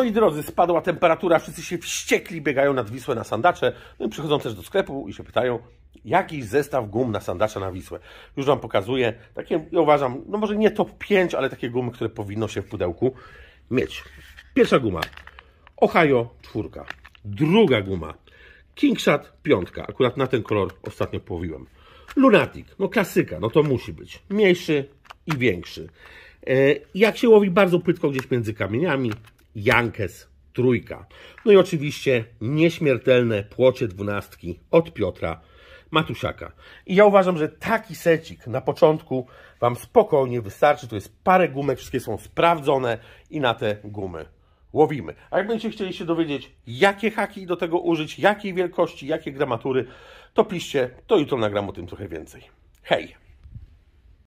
Moi drodzy, spadła temperatura, wszyscy się wściekli, biegają nad Wisłę na sandacze, no i przychodzą też do sklepu i się pytają, jaki zestaw gum na sandacze na Wisłę. Już Wam pokazuję, takie, ja uważam, no może nie top 5, ale takie gumy, które powinno się w pudełku mieć. Pierwsza guma, Ohio 4. Druga guma, Kingshot 5. Akurat na ten kolor ostatnio połowiłem. Lunatic, no klasyka, no to musi być. Mniejszy i większy. E, jak się łowi bardzo płytko gdzieś między kamieniami, Jankes trójka. No i oczywiście nieśmiertelne płocie dwunastki od Piotra Matusiaka. I ja uważam, że taki secik na początku Wam spokojnie wystarczy. To jest parę gumek, wszystkie są sprawdzone i na te gumy łowimy. A jak będziecie chcieli się dowiedzieć, jakie haki do tego użyć, jakiej wielkości, jakie gramatury, to piszcie, to jutro nagram o tym trochę więcej. Hej!